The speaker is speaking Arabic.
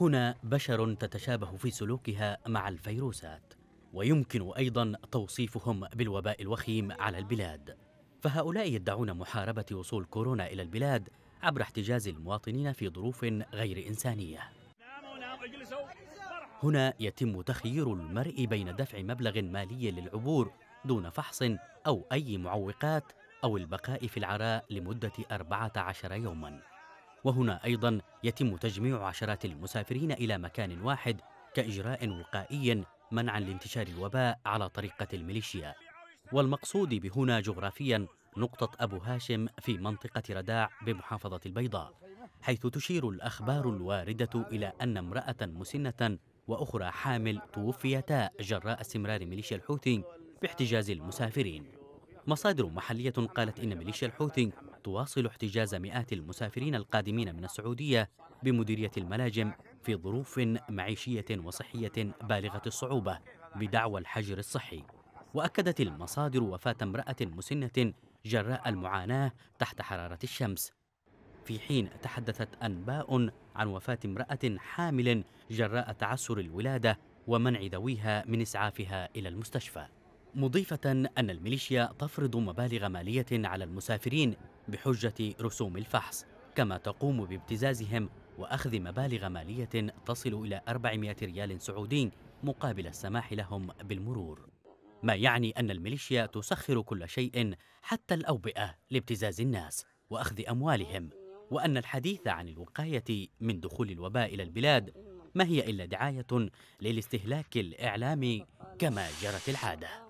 هنا بشر تتشابه في سلوكها مع الفيروسات ويمكن ايضا توصيفهم بالوباء الوخيم على البلاد فهؤلاء يدعون محاربه وصول كورونا الى البلاد عبر احتجاز المواطنين في ظروف غير انسانيه هنا يتم تخيير المرء بين دفع مبلغ مالي للعبور دون فحص او اي معوقات او البقاء في العراء لمده 14 يوما وهنا أيضا يتم تجميع عشرات المسافرين إلى مكان واحد كإجراء وقائي منعا لانتشار الوباء على طريقة الميليشيا والمقصود بهنا جغرافيا نقطة أبو هاشم في منطقة رداع بمحافظة البيضاء حيث تشير الأخبار الواردة إلى أن امرأة مسنة وأخرى حامل توفيتا جراء استمرار ميليشيا الحوثي باحتجاز المسافرين مصادر محلية قالت إن ميليشيا الحوثي تواصل احتجاز مئات المسافرين القادمين من السعودية بمديرية الملاجم في ظروف معيشية وصحية بالغة الصعوبة بدعوى الحجر الصحي وأكدت المصادر وفاة امرأة مسنة جراء المعاناة تحت حرارة الشمس في حين تحدثت أنباء عن وفاة امرأة حامل جراء تعسر الولادة ومنع ذويها من إسعافها إلى المستشفى مضيفة أن الميليشيا تفرض مبالغ مالية على المسافرين بحجة رسوم الفحص كما تقوم بابتزازهم وأخذ مبالغ مالية تصل إلى 400 ريال سعودي مقابل السماح لهم بالمرور ما يعني أن الميليشيا تسخر كل شيء حتى الأوبئة لابتزاز الناس وأخذ أموالهم وأن الحديث عن الوقاية من دخول الوباء إلى البلاد ما هي إلا دعاية للاستهلاك الإعلامي كما جرت العادة